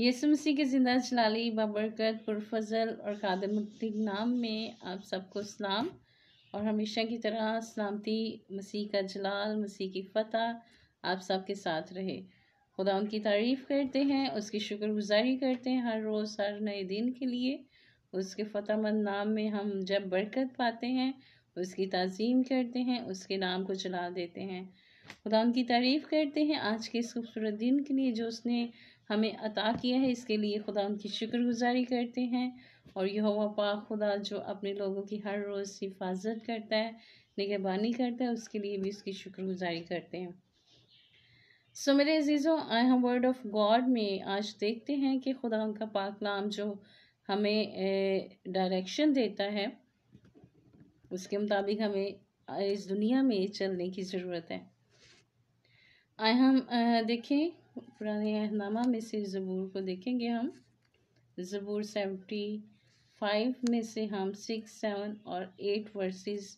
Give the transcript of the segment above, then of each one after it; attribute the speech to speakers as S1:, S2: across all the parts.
S1: यसुमसी मसीह के ज़िंदा जलाली बबरकत पुरफजल और कादमुद्दीन नाम में आप सबको सलाम और हमेशा की तरह सलामती मसीह का जलाल मसीह की फ़तह आप सबके साथ रहे खुदा उनकी तारीफ़ करते हैं उसकी शुक्रगुजारी करते हैं हर रोज़ हर नए दिन के लिए उसके फ़तहमंद नाम में हम जब बरकत पाते हैं उसकी तज़ीम करते हैं उसके नाम को जला देते हैं खुदा उनकी तारीफ़ करते हैं आज के इस खूबसूरत दिन के लिए जो उसने हमें अता किया है इसके लिए खुदा उनकी शुक्रगुजारी करते हैं और यह हुआ पाक खुदा जो अपने लोगों की हर रोज़ हिफाजत करता है निगहबानी करता है उसके लिए भी इसकी शुक्रगुजारी करते हैं सो so, मेरे अजीज़ों आई हम वर्ड ऑफ गॉड में आज देखते हैं कि खुदा उनका पाक नाम जो हमें डायरेक्शन देता है उसके मुताबिक हमें इस दुनिया में चलने की ज़रूरत है आए हम देखें पुराने अहनामा में से ज़बूर को देखेंगे हम ज़बूर सेवेंटी फाइव में से हम सिक्स सेवन और एट वर्सेस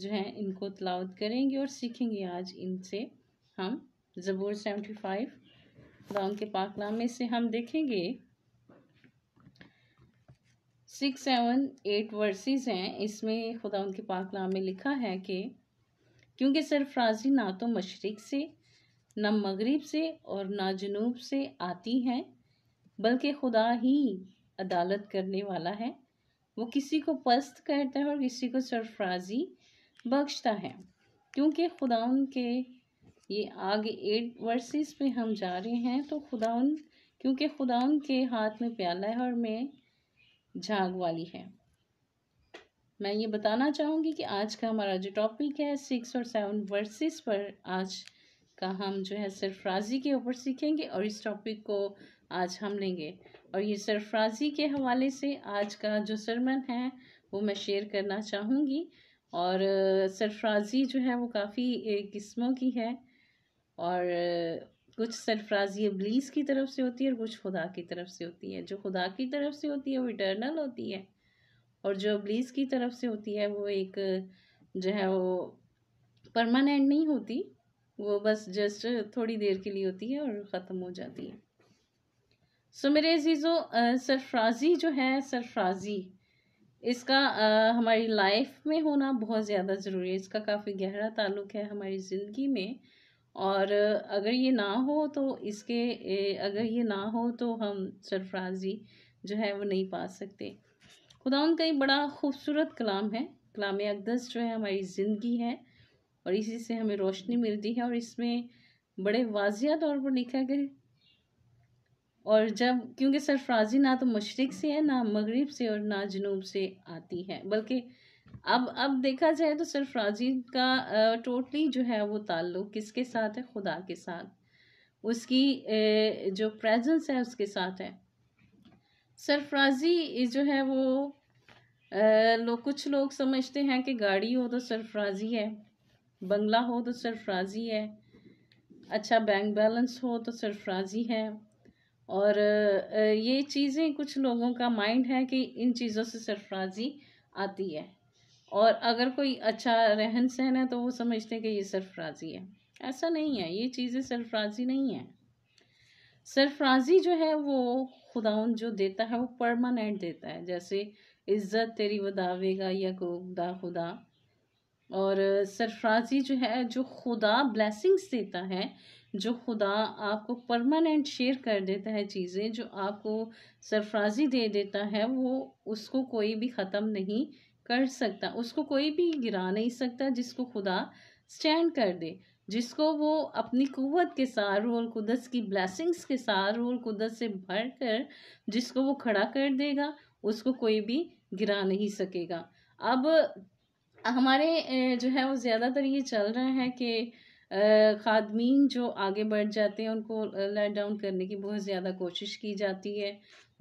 S1: जो हैं इनको तलावत करेंगे और सीखेंगे आज इनसे हम ज़बूर सेवेंटी फाइव दाउन के पाकलाम में से हम देखेंगे सिक्स सेवन एट वर्सेस हैं इसमें खुदा उनके पाकलाम में लिखा है कि क्योंकि सरफराजी ना तो मशरक़ से न मगरिब से और ना जनूब से आती हैं बल्कि खुदा ही अदालत करने वाला है वो किसी को पस्त करता है और किसी को सरफराजी बख्शता है क्योंकि खुदा के ये आगे एट वर्सेस पे हम जा रहे हैं तो खुदा उन क्योंकि खुदा के हाथ में प्याला है और मैं झाग वाली है मैं ये बताना चाहूँगी कि आज का हमारा जो टॉपिक है सिक्स और सेवन वर्सेस पर आज का हम जो है सरफराजी के ऊपर सीखेंगे और इस टॉपिक को आज हम लेंगे और ये सरफराजी के हवाले से आज का जो सरमन है वो मैं शेयर करना चाहूँगी और सरफराजी जो है वो काफ़ी किस्मों की है और कुछ सरफराजी अब्लीस की तरफ से होती है और कुछ खुदा की तरफ से होती है जो खुदा की तरफ से होती है वो इटर्नल होती है और जो अब्लीस की तरफ से होती है वो एक जो है वो परमानेंट नहीं होती वो बस जस्ट थोड़ी देर के लिए होती है और ख़त्म हो जाती है सो so, मेरे अजीज़ो सरफराजी जो है सरफराजी इसका आ, हमारी लाइफ में होना बहुत ज़्यादा ज़रूरी है इसका काफ़ी गहरा ताल्लुक है हमारी ज़िंदगी में और अगर ये ना हो तो इसके अगर ये ना हो तो हम सरफराजी जो है वो नहीं पा सकते खुदा उनका ही बड़ा खूबसूरत कलाम है कलाम अकदस जो है हमारी ज़िंदगी है और इसी से हमें रोशनी मिलती है और इसमें बड़े वाजिया तौर पर लिखा गया और जब क्योंकि सरफराजी ना तो मशरक़ से है ना मगरब से और ना जनूब से आती है बल्कि अब अब देखा जाए तो सरफराजी का टोटली जो है वो ताल्लुक़ किसके साथ है खुदा के साथ उसकी जो प्रेजेंस है उसके साथ है सरफराजी जो है वो लोग कुछ लोग समझते हैं कि गाड़ी हो तो सरफराजी है बंगला हो तो सरफराजी है अच्छा बैंक बैलेंस हो तो सरफराजी है और ये चीज़ें कुछ लोगों का माइंड है कि इन चीज़ों से सरफराजी आती है और अगर कोई अच्छा रहन सहन है तो वो समझते हैं कि ये सरफराजी है ऐसा नहीं है ये चीज़ें सरफराजी नहीं है सरफराजी जो है वो खुदाउन जो देता है वो परमानेंट देता है जैसे इज़्ज़त तेरी वदावेगा या को खुदा खुदा और सरफराजी जो है जो खुदा ब्लेसिंग्स देता है जो खुदा आपको परमानेंट शेयर कर देता है चीज़ें जो आपको सरफराजी दे देता है वो उसको कोई भी ख़त्म नहीं कर सकता उसको कोई भी गिरा नहीं सकता जिसको खुदा स्टैंड कर दे जिसको वो अपनी कुवत के साथ रोल कुदस की ब्लेसिंग्स के साथ रोल कुदस से भर कर जिसको वो खड़ा कर देगा उसको कोई भी गिरा नहीं सकेगा अब हमारे जो है वो ज़्यादातर ये चल रहा है कि खादमीन जो आगे बढ़ जाते हैं उनको लेट डाउन करने की बहुत ज़्यादा कोशिश की जाती है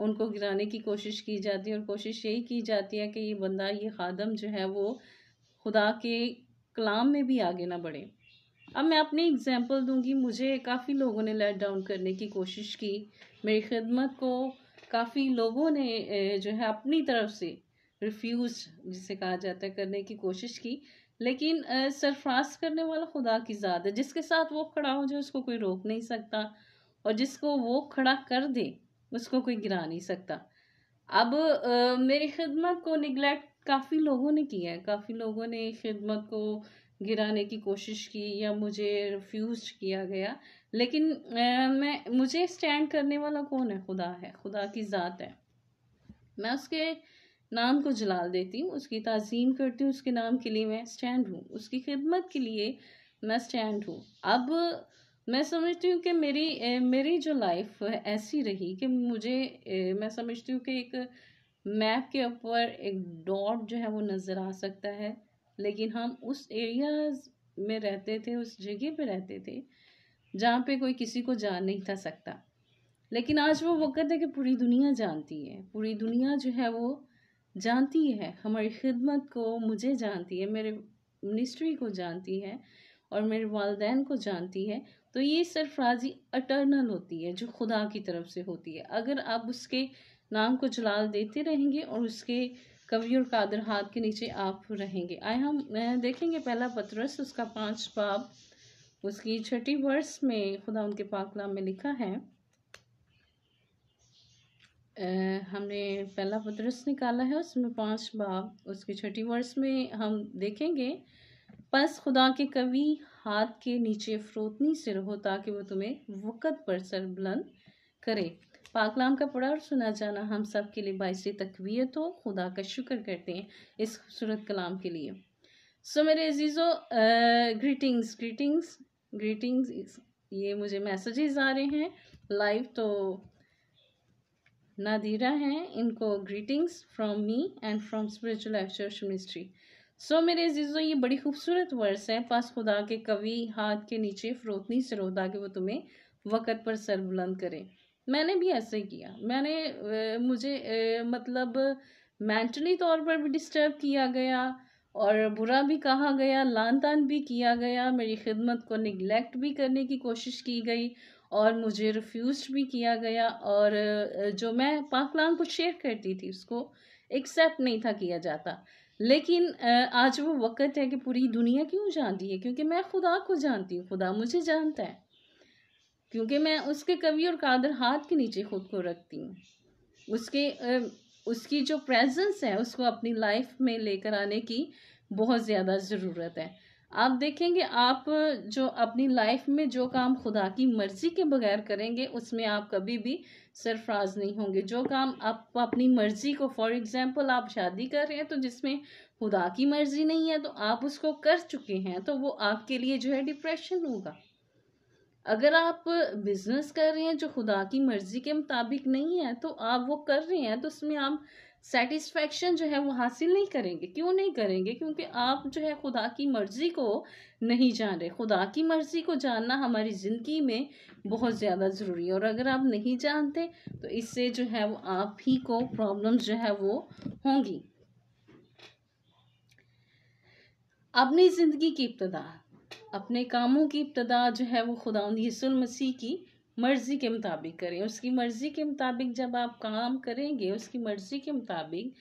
S1: उनको गिराने की कोशिश की जाती है और कोशिश यही की जाती है कि ये बंदा ये खादम जो है वो खुदा के कलाम में भी आगे ना बढ़े अब मैं अपनी एग्ज़ाम्पल दूंगी मुझे काफ़ी लोगों ने लेट डाउन करने की कोशिश की मेरी खिदमत को काफ़ी लोगों ने जो है अपनी तरफ से रिफ्यूज़ जिसे कहा जाता है करने की कोशिश की लेकिन सरफराज करने वाला खुदा की ज़ात है जिसके साथ वो खड़ा हो जाए उसको कोई रोक नहीं सकता और जिसको वो खड़ा कर दे उसको कोई गिरा नहीं सकता अब आ, मेरी खिदमत को निगलेक्ट काफ़ी लोगों ने किया है काफ़ी लोगों ने खिदमत को गिराने की कोशिश की या मुझे रिफ्यूज़ किया गया लेकिन आ, मैं मुझे स्टैंड करने वाला कौन है खुदा है खुदा की ज़ात है मैं उसके नाम को जलाल देती हूँ उसकी तज़ीम करती हूँ उसके नाम के लिए मैं स्टैंड हूँ उसकी खिदमत के लिए मैं स्टैंड हूँ अब मैं समझती हूँ कि मेरी ए, मेरी जो लाइफ ऐसी रही कि मुझे ए, मैं समझती हूँ कि एक मैप के ऊपर एक डॉट जो है वो नज़र आ सकता है लेकिन हम उस एरियाज में रहते थे उस जगह पे रहते थे जहाँ पे कोई किसी को जान नहीं था सकता लेकिन आज वो वक्त है कि पूरी दुनिया जानती है पूरी दुनिया जो है वो जानती है हमारी खिदमत को मुझे जानती है मेरे मिनिस्ट्री को जानती है और मेरे वालदेन को जानती है तो ये सरफराजी अटर्नल होती है जो खुदा की तरफ से होती है अगर आप उसके नाम को जलाल देते रहेंगे और उसके कवि और कादर हाथ के नीचे आप रहेंगे आए हम देखेंगे पहला पत्रस उसका पांच बाब उसकी छठी वर्ष में खुदा उनके पाकला में लिखा है हमने पहला पत्रस निकाला है उसमें पांच बाब उसके छठी वर्ष में हम देखेंगे पस खुदा के कवि हाथ के नीचे फ्रोतनी से रहो ताकि वो तुम्हें वक़्त पर सर बुलंद करे पाकलाम का पढ़ा और सुना जाना हम सब के लिए बायस तकवीत हो खुदा का शुक्र करते हैं इस खूबसूरत कलाम के लिए सो मेरे अजीज़ो ग्रीटिंग्स ग्रीटिंग्स ग्रीटिंग्स ये मुझे मैसेजेस आ रहे हैं लाइव तो नादिरा हैं इनको greetings from me and from spiritual a church ministry so मेरे जीजो ये बड़ी खूबसूरत वर्स है पास खुदा के कवि हाथ के नीचे फरोतनी रोता के वो तुम्हें वक़्त पर सर बुलंद करें मैंने भी ऐसे किया मैंने मुझे मतलब मेंटली तौर पर भी डिस्टर्ब किया गया और बुरा भी कहा गया लान तान भी किया गया मेरी खिदमत को निगलेक्ट भी करने की कोशिश की गई और मुझे रिफ्यूज़ भी किया गया और जो मैं पाकलान को शेयर करती थी उसको एक्सेप्ट नहीं था किया जाता लेकिन आज वो वक्त है कि पूरी दुनिया क्यों जानती है क्योंकि मैं खुदा को जानती हूँ खुदा मुझे जानता है क्योंकि मैं उसके कवि और कादर हाथ के नीचे खुद को रखती हूँ उसके उसकी जो प्रेजेंस है उसको अपनी लाइफ में लेकर आने की बहुत ज़्यादा ज़रूरत है आप देखेंगे आप जो अपनी लाइफ में जो काम खुदा की मर्ज़ी के बगैर करेंगे उसमें आप कभी भी सरफराज नहीं होंगे जो काम आप अपनी मर्ज़ी को फॉर एग्ज़ाम्पल आप शादी कर रहे हैं तो जिसमें खुदा की मर्ज़ी नहीं है तो आप उसको कर चुके हैं तो वो आपके लिए जो है डिप्रेशन होगा अगर आप बिज़नेस कर रहे हैं जो खुदा की मर्ज़ी के मुताबिक नहीं है तो आप वो कर रहे हैं तो उसमें आप सेटिस्फैक्शन जो है वो हासिल नहीं करेंगे क्यों नहीं करेंगे क्योंकि आप जो है खुदा की मर्ज़ी को नहीं जान रहे खुदा की मर्ज़ी को जानना हमारी ज़िंदगी में बहुत ज़्यादा ज़रूरी है और अगर आप नहीं जानते तो इससे जो है वो आप ही को प्रॉब्लम्स जो है वो होंगी अपनी ज़िंदगी की इब्तदा अपने कामों की इब्तदा जो है वो खुदा यीसुल मसीह की मर्ज़ी के मुताबिक करें उसकी मर्ज़ी के मुताबिक जब आप काम करेंगे उसकी मर्ज़ी के मुताबिक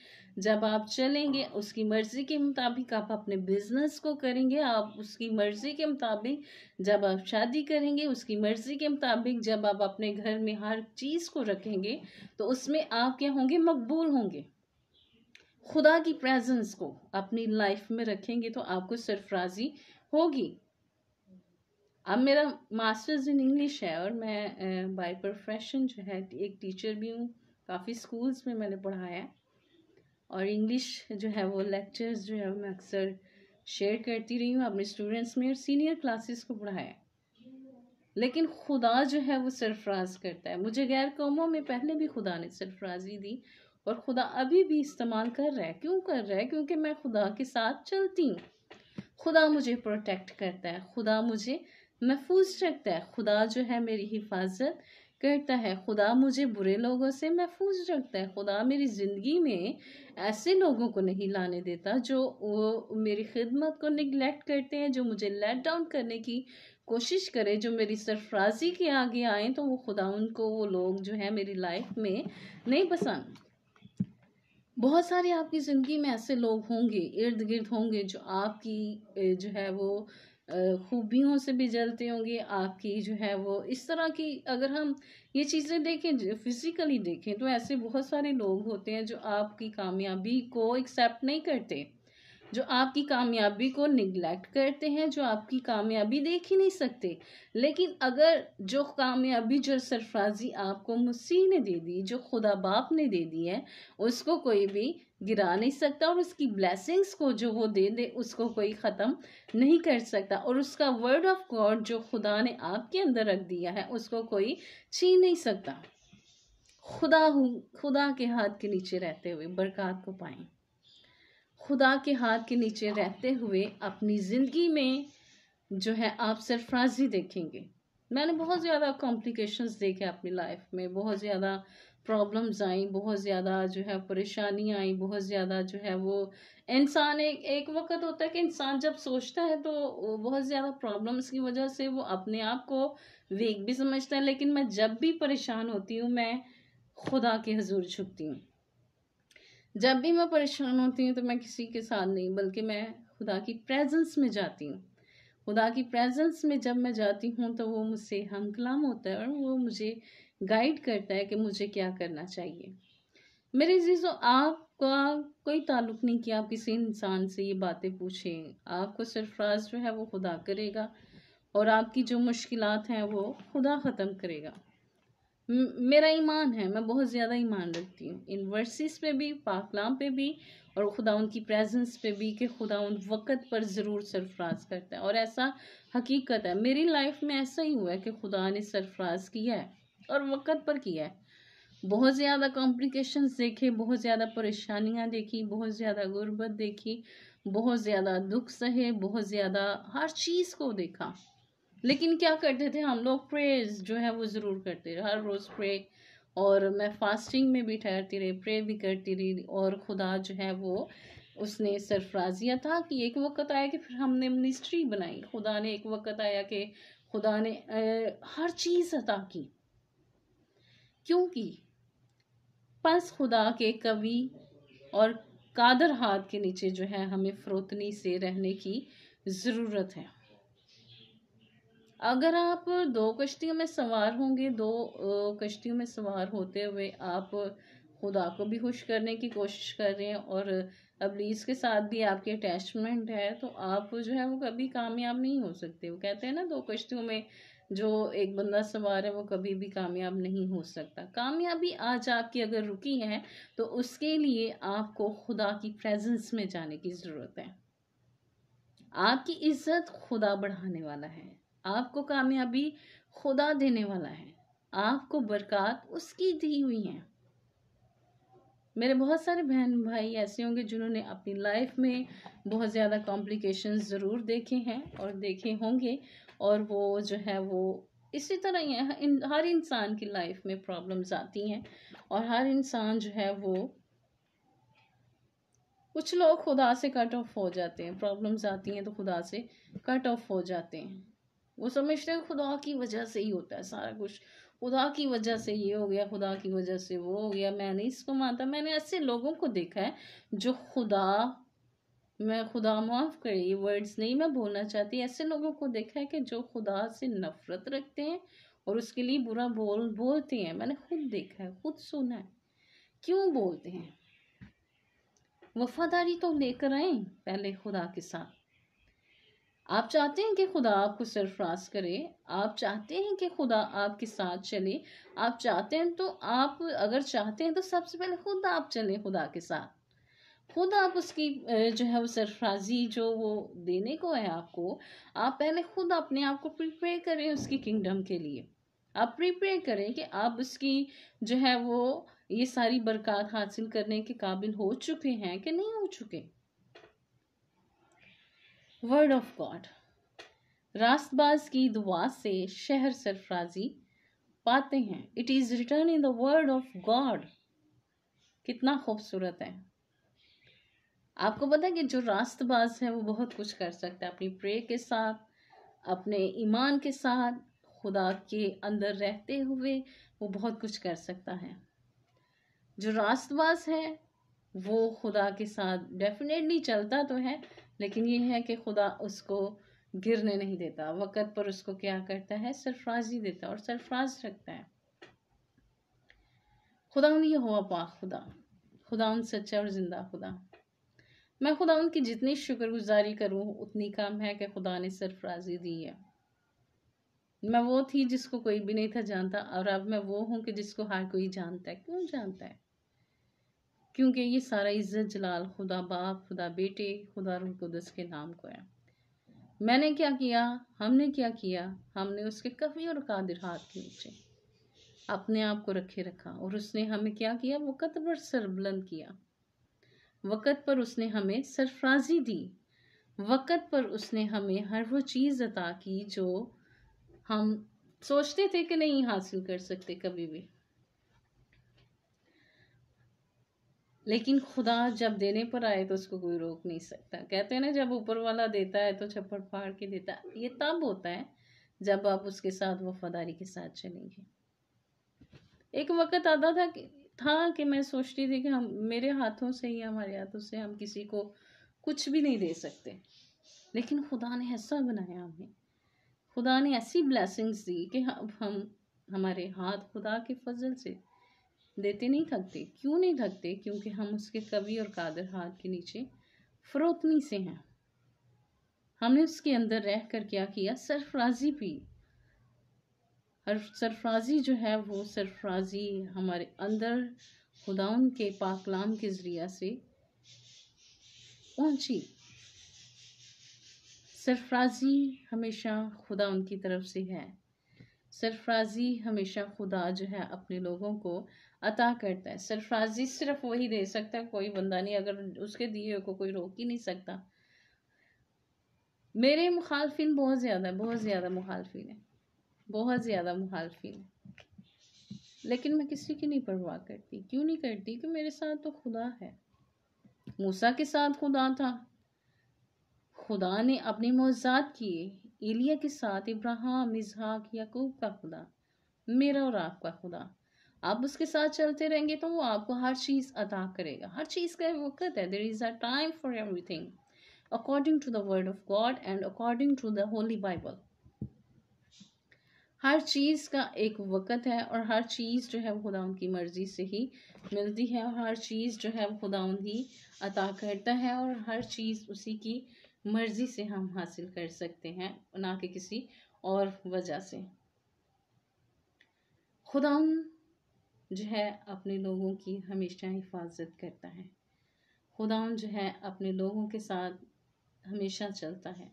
S1: जब आप चलेंगे उसकी मर्ज़ी के मुताबिक आप अपने बिजनेस को करेंगे आप उसकी मर्ज़ी के मुताबिक जब आप शादी करेंगे उसकी मर्ज़ी के मुताबिक जब आप अपने घर में हर चीज़ को रखेंगे तो उसमें आप क्या होंगे मकबूल होंगे खुदा की प्रेजेंस को अपनी लाइफ में रखेंगे तो आपको सरफराजी होगी अब मेरा मास्टर्स इन इंग्लिश है और मैं बाय प्रोफेशन जो है एक टीचर भी हूँ काफ़ी स्कूल्स में मैंने पढ़ाया है और इंग्लिश जो है वो लेक्चर्स जो है मैं अक्सर शेयर करती रही हूँ अपने स्टूडेंट्स में और सीनियर क्लासेस को पढ़ाया लेकिन खुदा जो है वो सरफराज करता है मुझे गैर कौमों में पहले भी खुदा ने सरफराजी दी और खुदा अभी भी इस्तेमाल कर रहा है क्यों कर रहा है क्योंकि मैं खुदा के साथ चलती हूँ खुदा मुझे प्रोटेक्ट करता है खुदा मुझे महफूज रखता है खुदा जो है मेरी हिफाजत करता है खुदा मुझे बुरे लोगों से महफूज रखता है खुदा मेरी ज़िंदगी में ऐसे लोगों को नहीं लाने देता जो वो मेरी खिदमत को निगलेक्ट करते हैं जो मुझे लेट डाउन करने की कोशिश करें जो मेरी सरफराजी के आगे आए तो वो खुदा उनको वो लोग जो है मेरी लाइफ में नहीं पसंद बहुत सारे आपकी ज़िंदगी में ऐसे लोग होंगे इर्द गिर्द होंगे जो आपकी जो है वो खूबियों से भी जलते होंगे आपकी जो है वो इस तरह की अगर हम ये चीज़ें देखें फिज़िकली देखें तो ऐसे बहुत सारे लोग होते हैं जो आपकी कामयाबी को एक्सेप्ट नहीं करते जो आपकी कामयाबी को निगलेक्ट करते हैं जो आपकी कामयाबी देख ही नहीं सकते लेकिन अगर जो कामयाबी जो सरफराजी आपको मसीह ने दे दी जो खुदा बाप ने दे दी है उसको कोई भी गिरा नहीं सकता और उसकी ब्लेसिंग्स को जो वो दे दे उसको कोई ख़त्म नहीं कर सकता और उसका वर्ड ऑफ गॉड जो खुदा ने आपके अंदर रख दिया है उसको कोई छीन नहीं सकता खुदा हूँ खुदा के हाथ के नीचे रहते हुए बरकत को पाएं खुदा के हाथ के नीचे रहते हुए अपनी ज़िंदगी में जो है आप सरफराजी देखेंगे मैंने बहुत ज़्यादा कॉम्प्लिकेशंस देखे अपनी लाइफ में बहुत ज़्यादा प्रॉब्लम्स आई बहुत ज़्यादा जो है परेशानी आई बहुत ज़्यादा जो है वो इंसान एक एक वक्त होता है कि इंसान जब सोचता है तो बहुत ज़्यादा प्रॉब्लम्स की वजह से वो अपने आप को वीक भी समझता है लेकिन मैं जब भी परेशान होती हूँ मैं खुदा के हजूर छुपती हूँ जब भी मैं परेशान होती हूँ तो मैं किसी के साथ नहीं बल्कि मैं खुदा की प्रेजेंस में जाती हूँ खुदा की प्रेजेंस में जब मैं जाती हूँ तो वो मुझसे हम कलाम होता है और वो मुझे गाइड करता है कि मुझे क्या करना चाहिए मेरे जीजो आपका कोई ताल्लुक नहीं कि आप किसी इंसान से ये बातें पूछें आपको सरफराज जो है वो खुदा करेगा और आपकी जो मुश्किल हैं वो खुदा ख़त्म करेगा मेरा ईमान है मैं बहुत ज़्यादा ईमान रखती हूँ इन वर्सेस पे भी पाकलाम पे भी और खुदा उनकी प्रेजेंस पे भी कि खुदा उन वक़्त पर ज़रूर सरफराज करता है और ऐसा हकीकत है मेरी लाइफ में ऐसा ही हुआ है कि खुदा ने सरफराज किया है और वक़्त पर किया है बहुत ज़्यादा कॉम्प्लिकेशंस देखे बहुत ज़्यादा परेशानियाँ देखी बहुत ज़्यादा गुर्बत देखी बहुत ज़्यादा दुख सहे बहुत ज़्यादा हर चीज़ को देखा लेकिन क्या करते थे हम लोग प्रेज जो है वो ज़रूर करते रहे हर रोज़ प्रे और मैं फास्टिंग में भी ठहरती रही प्रे भी करती रही और खुदा जो है वो उसने सरफराजिया था कि एक वक्त आया कि फिर हमने मिनिस्ट्री बनाई खुदा ने एक वक्त आया कि खुदा ने हर चीज़ अता की क्योंकि पस खुदा के कवि और कादर हाथ के नीचे जो है हमें फ्रोतनी से रहने की ज़रूरत है अगर आप दो कश्तियों में सवार होंगे दो कश्तियों में सवार होते हुए आप खुदा को भी खुश करने की कोशिश कर रहे हैं और अबलीस के साथ भी आपकी अटैचमेंट है तो आप जो है वो कभी कामयाब नहीं हो सकते वो कहते हैं ना दो कश्तियों में जो एक बंदा सवार है वो कभी भी कामयाब नहीं हो सकता कामयाबी आज आपकी अगर रुकी है तो उसके लिए आपको खुदा की प्रेजेंस में जाने की ज़रूरत है आपकी इज्जत खुदा बढ़ाने वाला है आपको कामयाबी खुदा देने वाला है आपको बरकत उसकी दी हुई है मेरे बहुत सारे बहन भाई ऐसे होंगे जिन्होंने अपनी लाइफ में बहुत ज़्यादा कॉम्प्लिकेशंस ज़रूर देखे हैं और देखे होंगे और वो जो है वो इसी तरह ही है इन हर इंसान की लाइफ में प्रॉब्लम्स आती हैं और हर इंसान जो है वो कुछ लोग खुदा से कट ऑफ हो जाते हैं प्रॉब्लम्स आती हैं तो खुदा से कट ऑफ हो जाते हैं वो समझते हैं खुदा की वजह से ही होता है सारा कुछ खुदा की वजह से ये हो गया खुदा की वजह से वो हो गया मैं नहीं इसको मानता मैंने ऐसे लोगों को देखा है जो खुदा मैं खुदा माफ़ करे ये वर्ड्स नहीं मैं बोलना चाहती ऐसे लोगों को देखा है कि जो खुदा से नफ़रत रखते हैं और उसके लिए बुरा बोल बोलते हैं मैंने खुद देखा है खुद सुना है क्यों बोलते हैं वफादारी तो लेकर आए पहले खुदा के साथ आप चाहते हैं कि खुदा आपको सरफराज करे आप चाहते हैं कि खुदा आपके साथ चले आप चाहते हैं तो आप अगर चाहते हैं तो सबसे पहले खुद आप चलें खुदा के साथ खुद आप उसकी जो है वो सरफराजी जो वो देने को है आपको आप पहले खुद अपने आप को प्रिपेयर करें उसकी किंगडम के लिए आप प्रिपेयर करें कि आप उसकी जो है वो ये सारी बरकत हासिल करने के काबिल हो चुके हैं कि नहीं हो चुके वर्ड ऑफ गॉड रास्तबाज की दुआ से शहर सरफराजी पाते हैं it is written in the word of God कितना खूबसूरत है आपको पता है कि जो रास्तबाज है वो बहुत कुछ कर सकता है अपनी प्रे के साथ अपने ईमान के साथ खुदा के अंदर रहते हुए वो बहुत कुछ कर सकता है जो रास्तबाज है वो खुदा के साथ डेफिनेटली चलता तो है लेकिन ये है कि खुदा उसको गिरने नहीं देता वक़्त पर उसको क्या करता है सरफराजी देता और सरफराज रखता है खुदा यह हुआ पा खुदा खुदा सच्चा और ज़िंदा खुदा मैं खुदा उनकी जितनी शुक्रगुजारी करूं उतनी कम है कि खुदा ने सिर्फ राजी दी है मैं वो थी जिसको कोई भी नहीं था जानता और अब मैं वो हूँ कि जिसको हर कोई जानता है क्यों जानता है क्योंकि ये सारा इज़्ज़त जलाल खुदा बाप खुदा बेटे खुदा रुलकुदस के नाम को है मैंने क्या किया हमने क्या किया हमने उसके कफ़ी और कादिर हाथ के नीचे अपने आप को रखे रखा और उसने हमें क्या किया वो कतबर सरबुलंद किया वक़्त पर उसने हमें सरफराजी दी वक़्त पर उसने हमें हर वो चीज़ अता की जो हम सोचते थे कि नहीं हासिल कर सकते कभी भी लेकिन खुदा जब देने पर आए तो उसको कोई रोक नहीं सकता कहते हैं ना जब ऊपर वाला देता है तो छप्पड़ फाड़ के देता है ये तब होता है जब आप उसके साथ वफादारी के साथ चलेंगे एक वक्त आता था कि था कि मैं सोचती थी कि हम मेरे हाथों से ही हमारे हाथों से हम किसी को कुछ भी नहीं दे सकते लेकिन खुदा ने ऐसा बनाया हमें खुदा ने ऐसी ब्लैसिंग्स दी कि अब हम हमारे हाथ खुदा के फजल से देते नहीं थकते क्यों नहीं थकते क्योंकि हम उसके कवि और कादर हाथ के नीचे फरोतनी से हैं हमने उसके अंदर रह कर क्या किया सरफराजी पी और सरफराजी जो है वो सरफराजी हमारे अंदर खुदाउन के पाकलाम के ज़रिया से पहुँची सरफराजी हमेशा खुदा उनकी तरफ से है सरफराजी हमेशा खुदा जो है अपने लोगों को अता करता है सरफराजी सिर्फ वही दे सकता है कोई बंदा नहीं अगर उसके दिए को, को कोई रोक ही नहीं सकता मेरे मुखालफिन बहुत ज़्यादा बहुत ज़्यादा मुखालफिन है बहुत ज़्यादा मुखालफी लेकिन मैं किसी की नहीं परवाह करती क्यों नहीं करती कि मेरे साथ तो खुदा है मूसा के साथ खुदा था खुदा ने अपने मोजात किए एलिया के साथ इब्राहिम इसहाक याकूब का खुदा मेरा और आपका खुदा आप उसके साथ चलते रहेंगे तो वो आपको हर चीज़ अदा करेगा हर चीज़ का वक्त है there is a time for everything according to the word of God and according to the holy Bible हर चीज़ का एक वक़्त है और हर चीज़ जो है वो खुदा उनकी मर्ज़ी से ही मिलती है और हर चीज़ जो है वो खुदा ही अता करता है और हर चीज़ उसी की मर्ज़ी से हम हासिल कर सकते हैं ना कि किसी और वजह से खुदा जो है अपने लोगों की हमेशा हिफाजत करता है खुदा जो है अपने लोगों के साथ हमेशा चलता है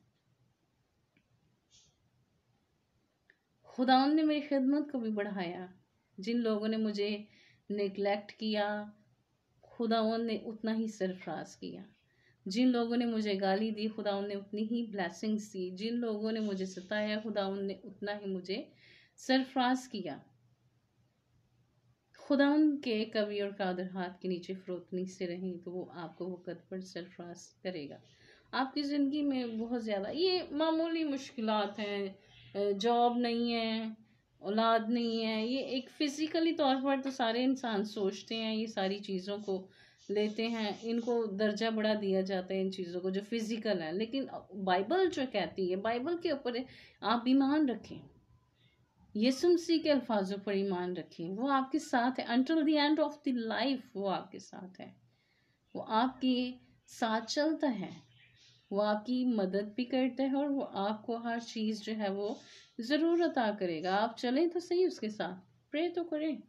S1: खुदा ने मेरी खिदमत को भी बढ़ाया जिन लोगों ने मुझे निगलेक्ट किया खुदा ने उतना ही सरफराज किया जिन लोगों ने मुझे गाली दी खुदा ने उतनी ही ब्लैसिंग्स दी जिन लोगों ने मुझे सताया खुदा ने उतना ही मुझे सरफराज किया खुदा के कभी और कादर हाथ के नीचे फरोतनी से रहें तो वो आपको वक़्त पर सरफराज करेगा आपकी ज़िंदगी में बहुत ज़्यादा ये मामूली मुश्किल हैं जॉब नहीं है औलाद नहीं है ये एक फ़िज़िकली तौर पर तो सारे इंसान सोचते हैं ये सारी चीज़ों को लेते हैं इनको दर्जा बड़ा दिया जाता है इन चीज़ों को जो फिज़िकल है लेकिन बाइबल जो कहती है बाइबल के ऊपर आप ईमान रखें यसुम के अल्फाजों पर ईमान रखें वो आपके साथ है until the end of the life वो आपके साथ है वो आपके साथ चलता है वो आपकी मदद भी करता है और वो आपको हर चीज़ जो है वो ज़रूर अता करेगा आप चलें तो सही उसके साथ प्रे तो करें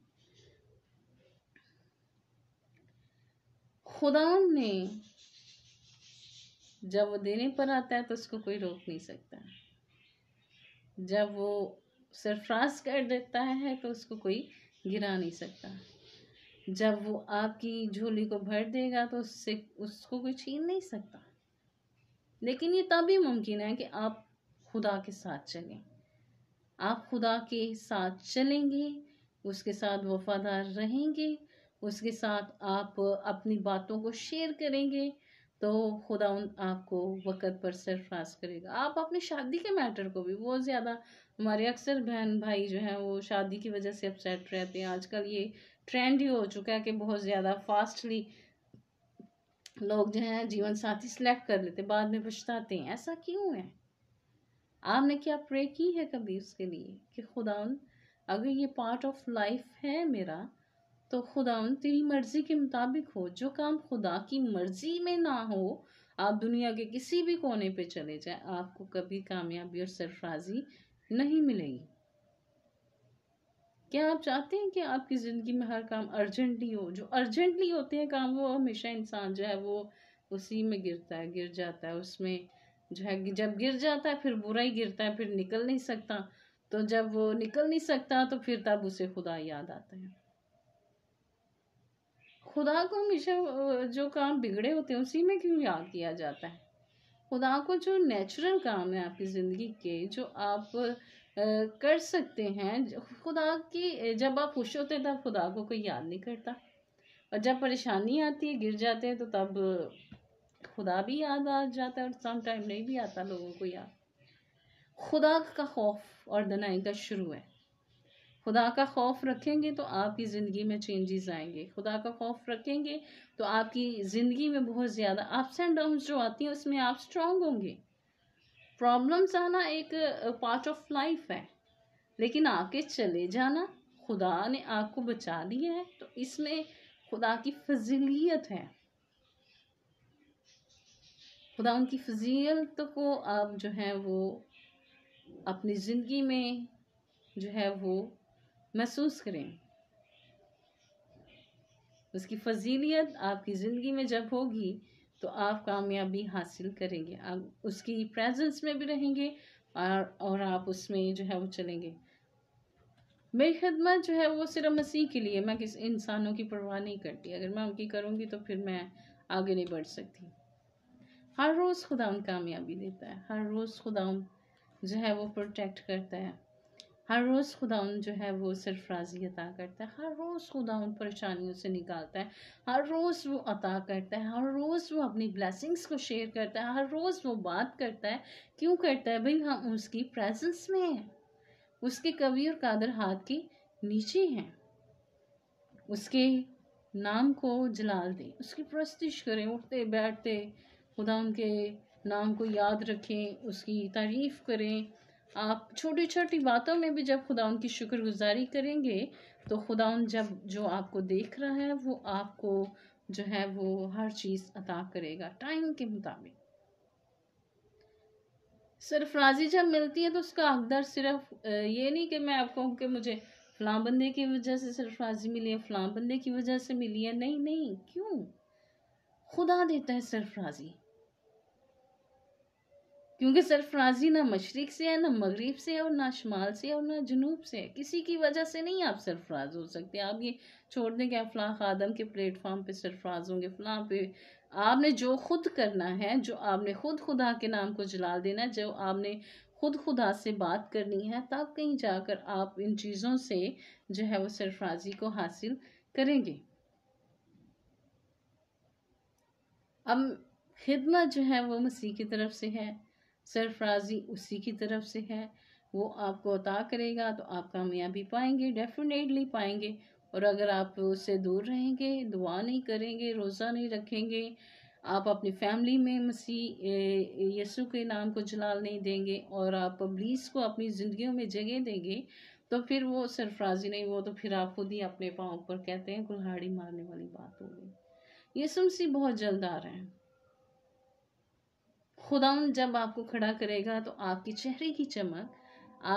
S1: खुदा ने जब वो देने पर आता है तो उसको कोई रोक नहीं सकता जब वो सरफराज कर देता है तो उसको कोई गिरा नहीं सकता जब वो आपकी झोली को भर देगा तो उससे उसको कोई छीन नहीं सकता लेकिन ये तभी मुमकिन है कि आप खुदा के साथ चलें आप खुदा के साथ चलेंगे उसके साथ वफादार रहेंगे उसके साथ आप अपनी बातों को शेयर करेंगे तो खुदा उन आपको वक़्त पर सरफराज करेगा आप अपनी शादी के मैटर को भी बहुत ज़्यादा हमारे अक्सर बहन भाई जो हैं वो शादी की वजह से अपसेट रहते हैं आजकल ये ट्रेंड ही हो चुका है कि बहुत ज़्यादा फास्टली लोग जो हैं जीवन साथी सिलेक्ट कर लेते बाद में पछताते हैं ऐसा क्यों है आपने क्या प्रे की है कभी उसके लिए कि खुदा अगर ये पार्ट ऑफ लाइफ है मेरा तो खुदाउन तेरी मर्ज़ी के मुताबिक हो जो काम खुदा की मर्ज़ी में ना हो आप दुनिया के किसी भी कोने पे चले जाए आपको कभी कामयाबी और सरफराजी नहीं मिलेगी क्या आप चाहते हैं कि आपकी ज़िंदगी में हर काम अर्जेंटली हो जो अर्जेंटली होते हैं काम वो हमेशा इंसान जो है वो उसी में गिरता है गिर जाता है उसमें जो है जब गिर जाता है फिर बुरा ही गिरता है फिर निकल नहीं सकता तो जब वो निकल नहीं सकता तो फिर तब उसे खुदा याद आता है खुदा को हमेशा जो काम बिगड़े होते हैं उसी में क्यों याद किया जाता है खुदा को जो नेचुरल काम है आपकी ज़िंदगी के जो आप कर सकते हैं खुदा की जब आप खुश होते हैं तब खुदा को कोई याद नहीं करता और जब परेशानी आती है गिर जाते हैं तो तब खुदा भी याद आ जाता है और सम टाइम नहीं भी आता लोगों को याद खुदा का खौफ और दनाई का शुरू है खुदा का खौफ रखेंगे तो आपकी ज़िंदगी में चेंजेस आएंगे खुदा का खौफ रखेंगे तो आपकी ज़िंदगी में बहुत ज़्यादा अप्स एंड डाउन जो आती हैं उसमें आप स्ट्रांग होंगे प्रॉब्लम्स आना एक पार्ट ऑफ लाइफ है लेकिन आके चले जाना खुदा ने आपको बचा लिया है तो इसमें खुदा की फजीलियत है खुदा उनकी फजीलत को आप जो है वो अपनी ज़िंदगी में जो है वो महसूस करें उसकी फजीलियत आपकी ज़िंदगी में जब होगी तो आप कामयाबी हासिल करेंगे आप उसकी प्रेजेंस में भी रहेंगे और और आप उसमें जो है वो चलेंगे मेरी खदमत जो है वो सिर्फ मसीह के लिए मैं किसी इंसानों की परवाह नहीं करती अगर मैं उनकी करूँगी तो फिर मैं आगे नहीं बढ़ सकती हर रोज़ खुदा उन कामयाबी देता है हर रोज़ खुदा उन जो है वो प्रोटेक्ट करता है हर रोज़ खुदा उन जो है वो सरफराजी अता करता है हर रोज़ खुदा उन परेशानियों से निकालता है हर रोज़ वो अता करता है हर रोज़ वो अपनी ब्लेसिंग्स को शेयर करता है हर रोज़ वो बात करता है क्यों करता है भाई हम उसकी प्रेजेंस में हैं उसके कवि और कादर हाथ के नीचे हैं उसके नाम को जलाल दें उसकी प्रस्तिश करें उठते बैठते खुदा उनके नाम को याद रखें उसकी तारीफ़ करें आप छोटी छोटी बातों में भी जब खुदा उनकी शुक्रगुजारी करेंगे तो खुदा उन जब जो आपको देख रहा है वो आपको जो है वो हर चीज़ अता करेगा टाइम के मुताबिक सरफराजी जब मिलती है तो उसका अकदर सिर्फ ये नहीं कि मैं आपको कि मुझे फलां बंदे की वजह से सरफराजी मिली है फलां बंदे की वजह से मिली है नहीं नहीं क्यों खुदा देता है सरफराजी क्योंकि सरफराजी ना मशरक से है ना मगरब से है और ना शुमाल से है और ना जनूब से है किसी की वजह से नहीं आप सरफराज हो सकते आप ये छोड़ दें कि फ़लाँ खादम के प्लेटफार्म पे सरफराज होंगे फ़लाँ पे आपने जो खुद करना है जो आपने खुद खुदा के नाम को जलाल देना जो आपने खुद खुदा से बात करनी है तब कहीं जाकर आप इन चीज़ों से जो है वो सरफराजी को हासिल करेंगे अब खिदमत जो है वो मसीह की तरफ से है सरफराजी उसी की तरफ से है वो आपको अता करेगा तो आप कामयाबी पाएंगे डेफिनेटली पाएंगे और अगर आप उससे दूर रहेंगे दुआ नहीं करेंगे रोज़ा नहीं रखेंगे आप अपनी फैमिली में मसीह यसु के नाम को जलाल नहीं देंगे और आप पब्लिस को अपनी ज़िंदगी में जगह देंगे तो फिर वो सरफराजी नहीं वो तो फिर आप खुद ही अपने पाँव पर कहते हैं कुल्हाड़ी मारने वाली बात हो गई यसु बहुत जल्द आ रहे हैं खुदाउन जब आपको खड़ा करेगा तो आपके चेहरे की चमक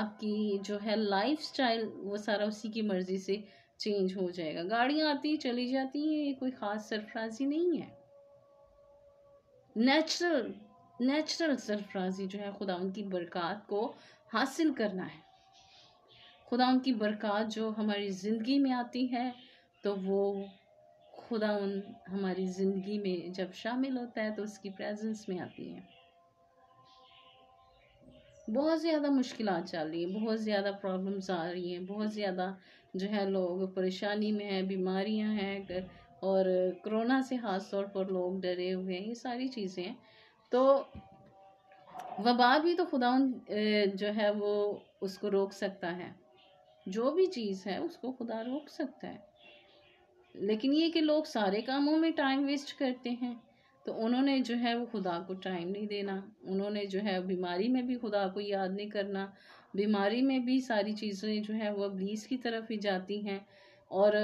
S1: आपकी जो है लाइफ स्टाइल वो सारा उसी की मर्ज़ी से चेंज हो जाएगा गाड़ियाँ आती चली जाती हैं ये कोई ख़ास सरफराजी नहीं है नेचुरल नेचुरल सरफराजी जो है खुदा उनकी बरक़ात को हासिल करना है खुदा उनकी बरक़ात जो हमारी ज़िंदगी में आती है तो वो खुदा उन हमारी ज़िंदगी में जब शामिल होता है तो उसकी प्रेजेंस में आती है बहुत ज़्यादा मुश्किल चल रही है बहुत ज़्यादा प्रॉब्लम्स आ रही हैं बहुत ज़्यादा जो है लोग परेशानी में है बीमारियां हैं और कोरोना से ख़ास तौर पर लोग डरे हुए हैं ये सारी चीज़ें हैं तो वबा भी तो खुदा जो है वो उसको रोक सकता है जो भी चीज़ है उसको खुदा रोक सकता है लेकिन ये कि लोग सारे कामों में टाइम वेस्ट करते हैं तो उन्होंने जो है वो खुदा को टाइम नहीं देना उन्होंने जो है बीमारी में भी खुदा को याद नहीं करना बीमारी में भी सारी चीज़ें जो है वो अबलीस की तरफ ही जाती हैं और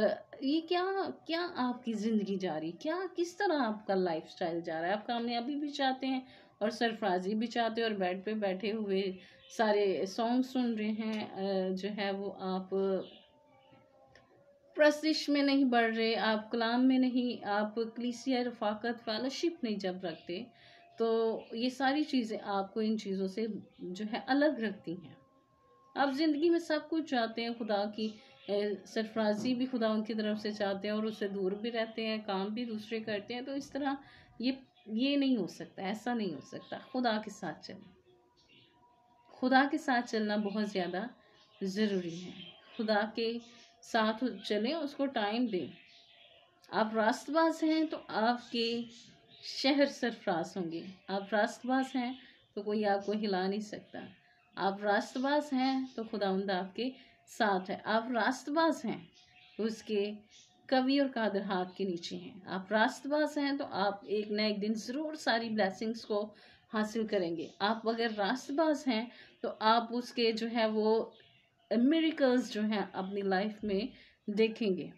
S1: ये क्या क्या आपकी ज़िंदगी जा रही क्या किस तरह आपका लाइफ स्टाइल जा रहा है आप कामयाबी भी चाहते हैं और सरफराजी भी चाहते हैं और बेड पे बैठे हुए सारे सॉन्ग सुन रहे हैं जो है वो आप प्रसिश में नहीं बढ़ रहे आप कलाम में नहीं आप क्लीसिया रफाकत फैलोशिप नहीं जब रखते तो ये सारी चीज़ें आपको इन चीज़ों से जो है अलग रखती हैं आप ज़िंदगी में सब कुछ चाहते हैं खुदा की सरफराजी भी खुदा उनकी तरफ से चाहते हैं और उससे दूर भी रहते हैं काम भी दूसरे करते हैं तो इस तरह ये ये नहीं हो सकता ऐसा नहीं हो सकता खुदा के साथ चलना खुदा के साथ चलना बहुत ज़्यादा ज़रूरी है खुदा के साथ चलें उसको टाइम दें आप रास्तबाज हैं तो आपके शहर सरफराज होंगे आप रास्तबाज हैं तो कोई आपको हिला नहीं सकता आप रास्तबाज हैं तो खुदावंद आपके साथ है आप रास्तबाज हैं तो उसके कवि और कादर हाथ के नीचे हैं आप रास्तबाज हैं तो आप एक न एक दिन ज़रूर सारी ब्लैसिंग्स को हासिल करेंगे आप अगर रास्तबाज हैं तो आप उसके जो है वो मेरिकल्स जो हैं अपनी लाइफ में देखेंगे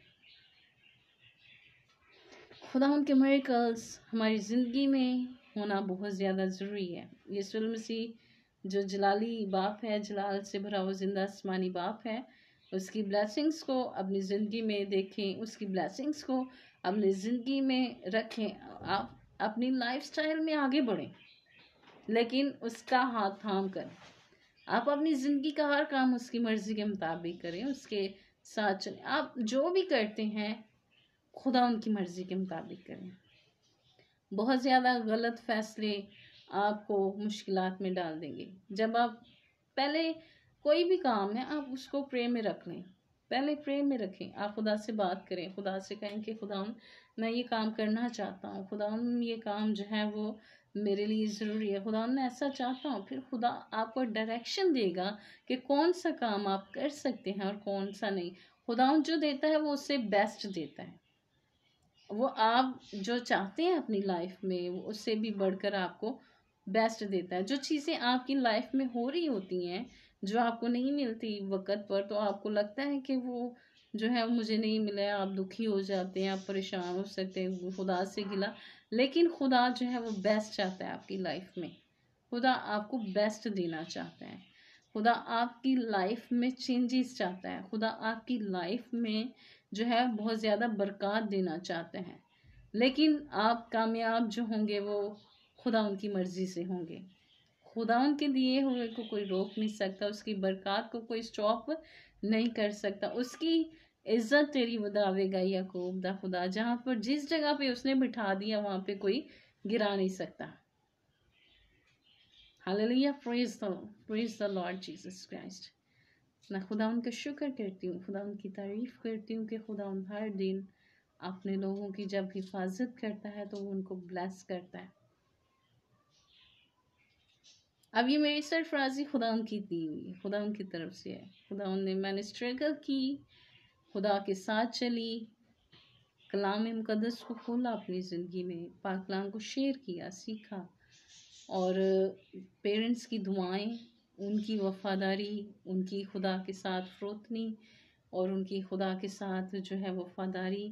S1: खुदा उनके मेरिकल्स हमारी ज़िंदगी में होना बहुत ज़्यादा ज़रूरी है फिल्म सी जो जलाली बाप है जलाल से भरा हुआ जिंदा आसमानी बाप है उसकी ब्लैसिंग्स को अपनी ज़िंदगी में देखें उसकी ब्लैसिंग्स को अपनी ज़िंदगी में रखें आप अपनी लाइफस्टाइल में आगे बढ़ें लेकिन उसका हाथ थाम कर आप अपनी ज़िंदगी का हर काम उसकी मर्ज़ी के मुताबिक करें उसके साथ चलें आप जो भी करते हैं खुदा उनकी मर्ज़ी के मुताबिक करें बहुत ज़्यादा गलत फैसले आपको मुश्किल में डाल देंगे जब आप पहले कोई भी काम है आप उसको प्रेम में रख लें पहले प्रेम में रखें आप खुदा से बात करें खुदा से कहें कि खुदा मैं ये काम करना चाहता हूँ खुदा ये काम जो है वो मेरे लिए ज़रूरी है खुदा मैं ऐसा चाहता हूँ फिर खुदा आपको डायरेक्शन देगा कि कौन सा काम आप कर सकते हैं और कौन सा नहीं खुदा जो देता है वो उससे बेस्ट देता है वो आप जो चाहते हैं अपनी लाइफ में वो उससे भी बढ़कर आपको बेस्ट देता है जो चीज़ें आपकी लाइफ में हो रही होती हैं जो आपको नहीं मिलती वक्त पर तो आपको लगता है कि वो जो है मुझे नहीं मिला आप दुखी हो जाते हैं आप परेशान हो सकते हैं खुदा से गिला लेकिन खुदा जो है वो बेस्ट चाहता है आपकी लाइफ में खुदा आपको बेस्ट देना चाहता है खुदा आपकी लाइफ में चेंजेस चाहता है खुदा आपकी लाइफ में जो है बहुत ज़्यादा बरकत देना चाहते हैं लेकिन आप कामयाब जो होंगे वो खुदा उनकी मर्ज़ी से होंगे खुदा उनके दिए हुए को कोई रोक नहीं सकता उसकी बरकत को कोई स्टॉप नहीं कर सकता उसकी इज्जत तेरी मुदावेगा याकूब दा खुदा जहाँ पर जिस जगह पे उसने बिठा दिया वहाँ पे कोई गिरा नहीं सकता hallelujah praise the praise the Lord Jesus Christ मैं खुदा उनका शुक्र करती हूँ खुदा उनकी तारीफ़ करती हूँ कि खुदा उन हर दिन अपने लोगों की जब हिफाजत करता है तो वो उनको ब्लेस करता है अब ये मेरी सरफराजी खुदा उनकी दी हुई खुदा उनकी तरफ से है खुदा उनने मैंने स्ट्रगल की खुदा के साथ चली कलाम मुकदस को खोला अपनी ज़िंदगी में पाक कलाम को शेयर किया सीखा और पेरेंट्स की दुआएं उनकी वफादारी उनकी खुदा के साथ फ्रोतनी और उनकी खुदा के साथ जो है वफादारी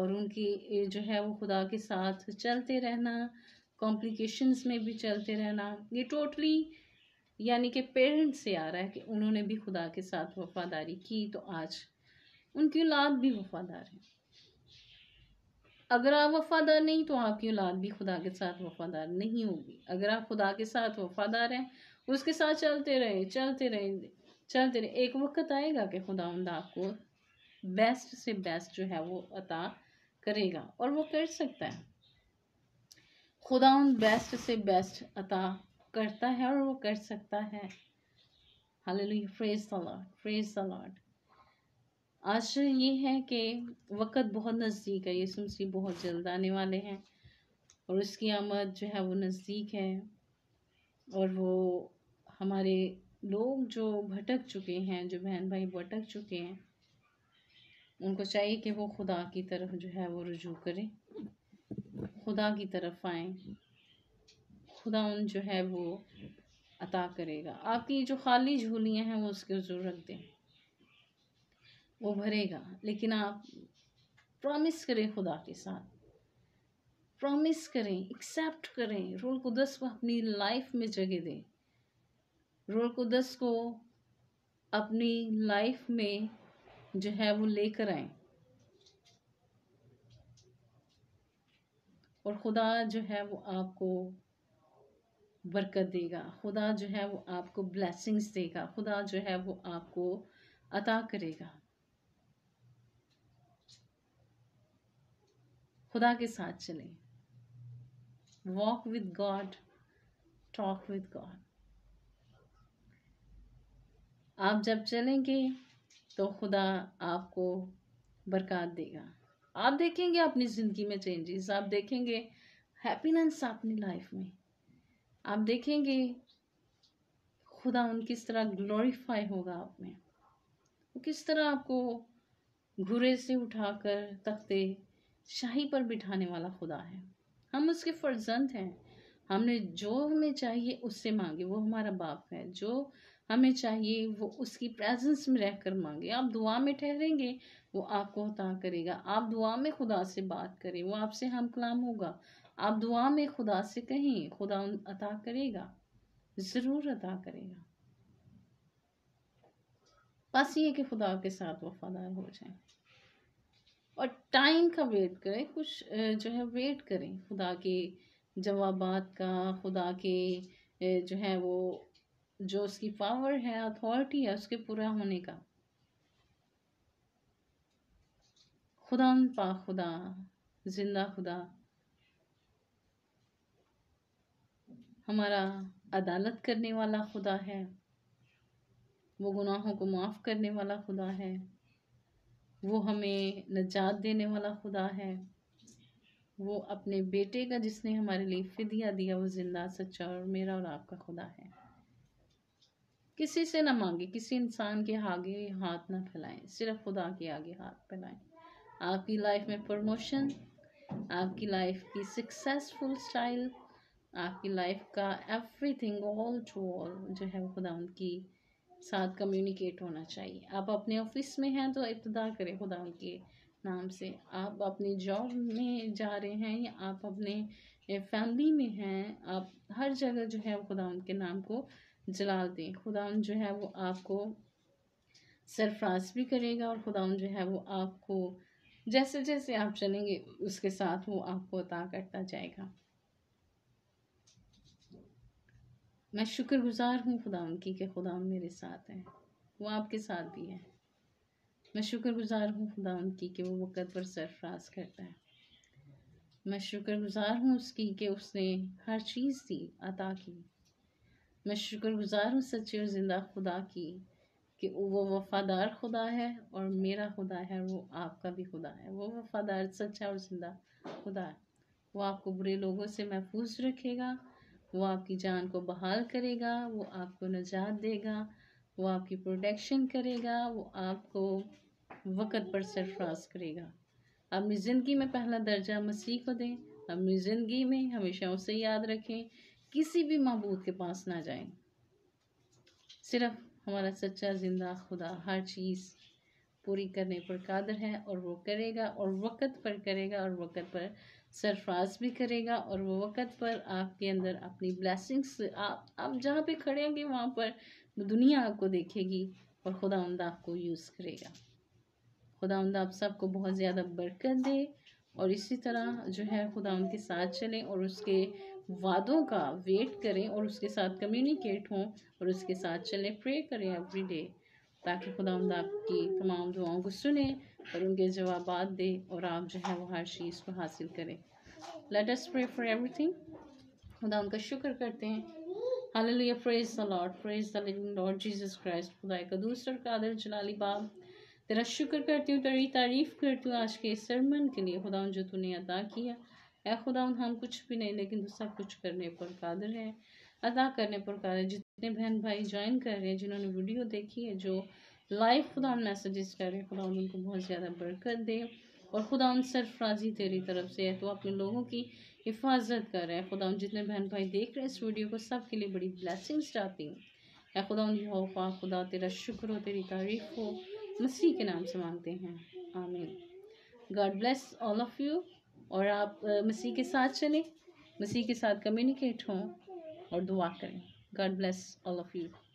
S1: और उनकी जो है वो खुदा के साथ चलते रहना कॉम्प्लिकेशंस में भी चलते रहना ये टोटली यानी कि पेरेंट्स से आ रहा है कि उन्होंने भी खुदा के साथ वफादारी की तो आज उनकी औलाद भी वफादार है अगर आप वफादार नहीं तो आपकी औलाद भी खुदा के साथ वफादार नहीं होगी अगर आप खुदा के साथ वफादार हैं उसके साथ चलते रहे चलते रहे चलते रहे एक वक्त आएगा कि खुदा आपको बेस्ट से बेस्ट जो है वो अता करेगा और वो कर सकता है खुदा उन बेस्ट से बेस्ट अता करता है और वो कर सकता है हाल फ्रेज सलाट फ्रेज सलाट आश्चर्य ये है कि वक़्त बहुत नज़दीक है यीशु मसीह बहुत जल्द आने वाले हैं और उसकी आमद जो है वो नज़दीक है और वो हमारे लोग जो भटक चुके हैं जो बहन भाई भटक चुके हैं उनको चाहिए कि वो खुदा की तरफ जो है वो रुजू करें खुदा की तरफ आए खुदा उन जो है वो अता करेगा आपकी जो खाली झोलियाँ हैं वो उसके जरूर रख दें वो भरेगा लेकिन आप प्रॉमिस करें खुदा के साथ प्रॉमिस करें एक्सेप्ट करें रोल को दस को अपनी लाइफ में जगह दें रोल को दस को अपनी लाइफ में जो है वो लेकर आए और खुदा जो है वो आपको बरकत देगा खुदा जो है वो आपको ब्लेसिंग्स देगा खुदा जो है वो आपको अता करेगा खुदा के साथ चलें walk with God talk with God आप जब चलेंगे तो खुदा आपको बरकत देगा आप देखेंगे अपनी ज़िंदगी में चेंजेस आप देखेंगे हैप्पीनेस अपनी लाइफ में आप देखेंगे खुदा उन किस तरह ग्लोरीफाई होगा आप में वो किस तरह आपको घुरे से उठाकर तख्ते शाही पर बिठाने वाला खुदा है हम उसके फर्जंद हैं हमने जो हमें चाहिए उससे मांगे वो हमारा बाप है जो हमें चाहिए वो उसकी प्रेजेंस में रहकर मांगे आप दुआ में ठहरेंगे वो आपको अता करेगा आप दुआ में खुदा से बात करें वो आपसे हम कलाम होगा आप दुआ में खुदा से कहें खुदा उन अता करेगा ज़रूर अता करेगा बस ये कि खुदा के साथ वफादार हो जाए और टाइम का वेट करें कुछ जो है वेट करें खुदा के जवाब का खुदा के जो है वो जो उसकी पावर है अथॉरिटी है उसके पूरा होने का खुदा पा खुदा जिंदा खुदा हमारा अदालत करने वाला खुदा है वो गुनाहों को माफ़ करने वाला खुदा है वो हमें नजात देने वाला खुदा है वो अपने बेटे का जिसने हमारे लिए फिदिया दिया वो जिंदा सच्चा और मेरा और आपका खुदा है किसी से ना मांगे किसी इंसान के आगे हाथ ना फैलाएं सिर्फ खुदा के आगे हाथ फैलाएं आपकी लाइफ में प्रमोशन आपकी लाइफ की सक्सेसफुल स्टाइल आपकी लाइफ का एवरीथिंग ऑल टू ऑल जो है वो खुदा उनकी साथ कम्युनिकेट होना चाहिए आप अपने ऑफिस में हैं तो इब्तदा करें खुदा के नाम से आप अपनी जॉब में जा रहे हैं या आप अपने फैमिली में हैं आप हर जगह जो है खुदा के नाम को जलाल दें खुदा जो है वो आपको सरफराज भी करेगा और खुदा जो है वो आपको जैसे जैसे आप चलेंगे उसके साथ वो आपको अता करता जाएगा मैं शुक्रगुजार हूँ खुदा की कि खुदा मेरे साथ हैं वो आपके साथ भी है मैं शुक्रगुजार हूँ खुदा की कि वो वक़्त पर सरफराज करता है मैं शुक्रगुजार हूँ उसकी कि उसने हर चीज़ दी अता की मैं शुक्रगुजार हूँ सच्चे और ज़िंदा खुदा की कि वो वफ़ादार खुदा है और मेरा खुदा है वो आपका भी खुदा है वो वफ़ादार सच्चा और ज़िंदा खुदा है वो आपको बुरे लोगों से महफूज रखेगा वो आपकी जान को बहाल करेगा वो आपको निजात देगा वो आपकी प्रोटेक्शन करेगा वो आपको वक़्त पर सरफराज करेगा अपनी ज़िंदगी में पहला दर्जा मसीह को दें अपनी ज़िंदगी में हमेशा उसे याद रखें किसी भी महबूद के पास ना जाएं सिर्फ हमारा सच्चा ज़िंदा खुदा हर चीज़ पूरी करने पर कादर है और वो करेगा और वक़्त पर करेगा और वक़्त पर सरफराज भी करेगा और वो वक़्त पर आपके अंदर अपनी ब्लैसिंग्स आप आप जहाँ पे खड़े होंगे वहाँ पर दुनिया आपको देखेगी और खुदा उमदा आपको यूज़ करेगा खुदा उमदा आप सबको बहुत ज़्यादा बरकत दे और इसी तरह जो है खुदा उनके साथ चलें और उसके वादों का वेट करें और उसके साथ कम्युनिकेट हों और उसके साथ चलें प्रे करें एवरी डे ताकि खुदा आपकी तमाम दुआओं को सुने और उनके जवाब दें और आप जो है वो हर चीज़ को हासिल करें लेटस प्रे फॉर एवरीथिंग खुदा उनका शुक्र करते हैं hallelujah praise the Lord praise the living Lord Jesus Christ खुदा का दूसरा कादर जलाली बाब तेरा शुक्र करती हूँ तेरी तारीफ़ करती हूँ आज के इस सरमन के लिए खुदा जो तूने अदा किया ए खुदा हम कुछ भी नहीं लेकिन तो सब कुछ करने पर कादर है अदा करने पर कादर जितने बहन भाई ज्वाइन कर रहे हैं जिन्होंने वीडियो देखी है जो लाइफ खुदा मैसेजेस हूँ खुदा उनको बहुत ज़्यादा बरकत दे और खुदा उन सरफराजी तेरी तरफ से है तो अपने लोगों की हिफाजत कर रहे हैं खुदा उन जितने बहन भाई देख रहे हैं इस वीडियो को सब के लिए बड़ी ब्लैसिंग्स चाहती हूँ या खुदा उन यहोवा खुदा तेरा शुक्र हो तेरी तारीफ हो मसीह के नाम से मांगते हैं आमिर God bless all of you और आप मसीह के साथ चलें मसीह के साथ कम्युनिकेट हों और दुआ करें God bless all of you